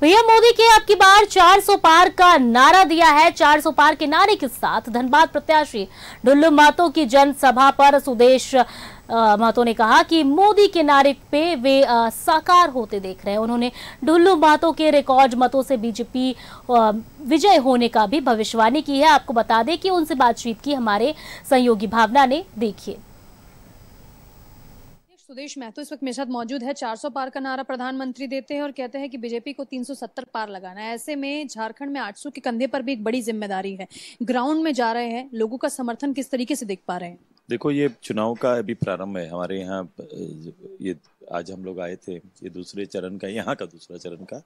PM Modi के अब की बार 400 पार का नारा दिया है 400 पार के नारे के साथ धनबाद प्रत्याशी डुल्लू मातो की जनसभा पर सुदेश महतो ने कहा कि मोदी के नारे पे वे आ, साकार होते देख रहे हैं उन्होंने डुल्लू महतो के रिकॉर्ड मतों से बीजेपी विजय होने का भी भविष्यवाणी की है आपको बता दें कि उनसे बातचीत की हमारे सहयोगी भावना ने देखिए सुदेश तो इस वक्त मेरे साथ मौजूद है 400 पार का नारा प्रधानमंत्री देते हैं और कहते हैं कि बीजेपी को 370 पार लगाना है ऐसे में झारखंड में 800 के कंधे पर भी एक बड़ी जिम्मेदारी है ग्राउंड में जा रहे हैं लोगों का समर्थन किस तरीके से देख पा रहे हैं देखो ये चुनाव का अभी प्रारंभ है हमारे यहाँ ये आज हम लोग आए थे ये दूसरे चरण का यहाँ का दूसरा चरण का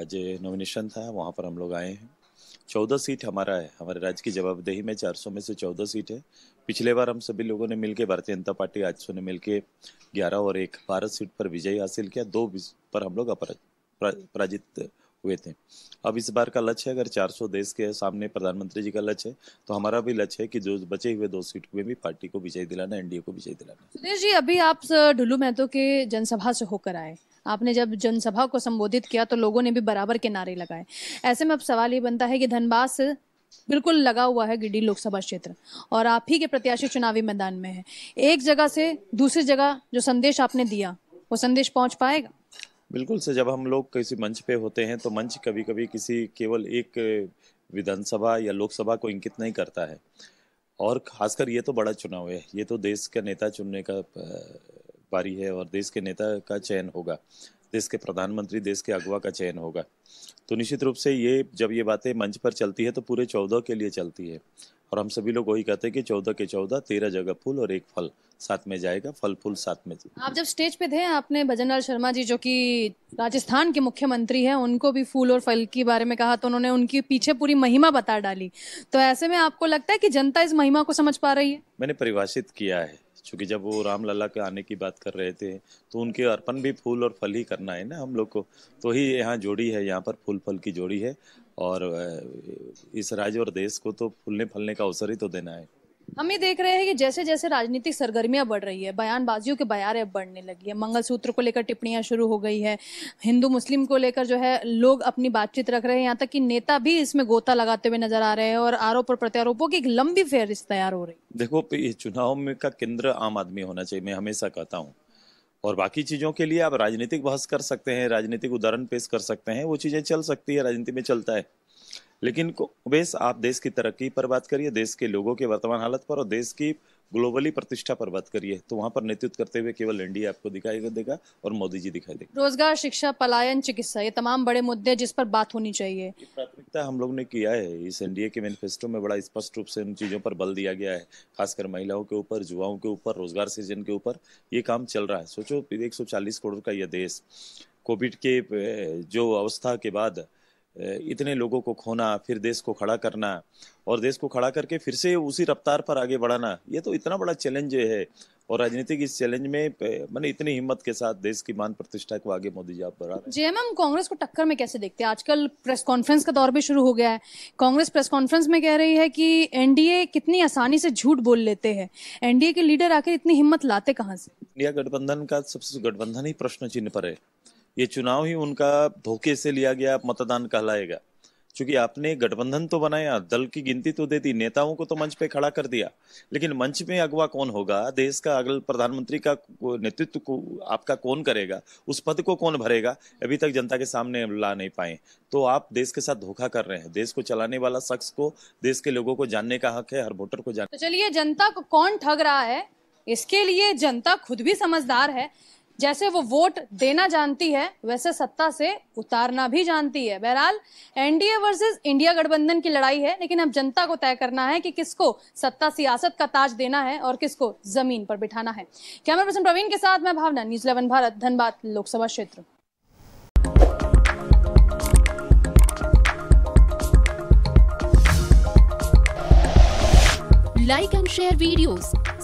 आज नॉमिनेशन था वहाँ पर हम लोग आए हैं चौदह सीट हमारा है हमारे राज्य की जवाबदेही में चार सौ में से चौदह सीट है पिछले बार हम सभी लोगों ने मिलकर भारतीय जनता पार्टी आज ने मिलकर ग्यारह और एक बारह सीट पर विजय हासिल किया दो पर हम लोग अपराजित हुए थे अब इस बार का लक्ष्य अगर 400 देश के सामने प्रधानमंत्री जी का लक्ष्य है तो हमारा भी लक्ष्य है कि जो बचे हुए दो सीट में भी पार्टी को विजय दिलाना एनडीए को विजय दिलाना जी अभी आप ढुल्लू महतो के जनसभा से होकर आए आपने जब जनसभा को संबोधित किया तो लोगों ने भी बराबर के नारे लगाए ऐसे में अब सवाल ये बनता है कि धनबाद से बिल्कुल लगा हुआ है गिडी लोकसभा क्षेत्र और आप ही के प्रत्याशी चुनावी मैदान में है एक जगह से दूसरी जगह जो संदेश आपने दिया वो संदेश पहुंच पाएगा बिल्कुल से जब हम लोग किसी मंच पे होते हैं तो मंच कभी कभी किसी केवल एक विधानसभा या लोकसभा को इंकित नहीं करता है और खासकर ये तो बड़ा चुनाव है ये तो देश का नेता चुनने का पारी है और देश के नेता का चयन होगा देश के प्रधानमंत्री देश के अगुवा का चयन होगा तो निश्चित रूप से ये जब ये बातें मंच पर चलती है तो पूरे चौदह के लिए चलती है और हम सभी लोग वही कहते हैं कि चौदह के चौदह तेरह जगह फूल और एक फल साथ में जाएगा फल फूल साथ में आप जब स्टेज पे थे आपने भजनलाल शर्मा जी जो कि राजस्थान के मुख्यमंत्री हैं उनको भी फूल और फल के बारे में कहा तो उन्होंने उनकी पीछे पूरी महिमा बता डाली तो ऐसे में आपको लगता है कि जनता इस महिमा को समझ पा रही है मैंने परिभाषित किया है क्योंकि जब वो रामलला के आने की बात कर रहे थे तो उनके अर्पण भी फूल और फल ही करना है ना हम लोग को तो ही यहाँ जोड़ी है यहाँ पर फूल फल की जोड़ी है और इस राज्य और देश को तो फूलने फलने का अवसर ही तो देना है हम ये देख रहे हैं कि जैसे जैसे राजनीतिक सरगर्मियां बढ़ रही है बयानबाजियों के बयारे अब बढ़ने लगी है मंगलसूत्र को लेकर टिप्पणियां शुरू हो गई है हिंदू मुस्लिम को लेकर जो है लोग अपनी बातचीत रख रहे हैं यहाँ तक कि नेता भी इसमें गोता लगाते हुए नजर आ रहे हैं और आरोप और प्रत्यारोपों की एक लंबी फहरिस्त तैयार हो रही है देखो चुनाव में का केंद्र आम आदमी होना चाहिए मैं हमेशा कहता हूँ और बाकी चीज़ों के लिए आप राजनीतिक बहस कर सकते हैं राजनीतिक उदाहरण पेश कर सकते हैं वो चीज़ें चल सकती है राजनीति में चलता है लेकिन उमेश आप देश की तरक्की पर बात करिए देश के लोगों के वर्तमान हालत पर और देश की ग्लोबली प्रतिष्ठा पर बात करिए तो वहाँ पर नेतृत्व करते हुए केवल एनडीए आपको दिखाई देगा और मोदी जी दिखाई देगा रोजगार शिक्षा पलायन चिकित्सा ये तमाम बड़े मुद्दे जिस पर बात होनी चाहिए प्राथमिकता हम लोग ने किया है इस एनडीए के मैनिफेस्टो में बड़ा स्पष्ट रूप से इन चीज़ों पर बल दिया गया है खासकर महिलाओं के ऊपर युवाओं के ऊपर रोजगार सृजन के ऊपर ये काम चल रहा है सोचो एक करोड़ का यह देश कोविड के जो अवस्था के बाद इतने लोगों को खोना फिर देश को खड़ा करना और देश को खड़ा करके फिर से उसी रफ्तार पर आगे बढ़ाना ये तो इतना बड़ा चैलेंज है और राजनीतिक इस चैलेंज में मैंने इतनी हिम्मत के साथ देश की मान प्रतिष्ठा को आगे मोदी जी आप बढ़ा रहे जेएमएम कांग्रेस को टक्कर में कैसे देखते हैं आजकल प्रेस कॉन्फ्रेंस का दौर भी शुरू हो गया है कांग्रेस प्रेस कॉन्फ्रेंस में कह रही है कि एनडीए कितनी आसानी से झूठ बोल लेते हैं एनडीए के लीडर आखिर इतनी हिम्मत लाते कहाँ से इंडिया गठबंधन का सबसे गठबंधन ही प्रश्न चिन्ह पर है ये चुनाव ही उनका धोखे से लिया गया मतदान कहलाएगा क्योंकि आपने गठबंधन तो बनाया दल की गिनती तो दे दी नेताओं को तो मंच पे खड़ा कर दिया लेकिन मंच में अगवा कौन होगा देश का अगल प्रधानमंत्री का नेतृत्व को आपका कौन करेगा उस पद को कौन भरेगा अभी तक जनता के सामने ला नहीं पाए तो आप देश के साथ धोखा कर रहे हैं देश को चलाने वाला शख्स को देश के लोगों को जानने का हक है हर वोटर को जानने तो चलिए जनता को कौन ठग रहा है इसके लिए जनता खुद भी समझदार है जैसे वो वोट देना जानती है वैसे सत्ता से उतारना भी जानती है बहरहाल एनडीए वर्सेस इंडिया गठबंधन की लड़ाई है लेकिन अब जनता को तय करना है कि किसको सत्ता सियासत का ताज देना है और किसको जमीन पर बिठाना है कैमरा पर्सन प्रवीण के साथ मैं भावना न्यूज इलेवन भारत धनबाद लोकसभा क्षेत्र लाइक एंड शेयर वीडियोज़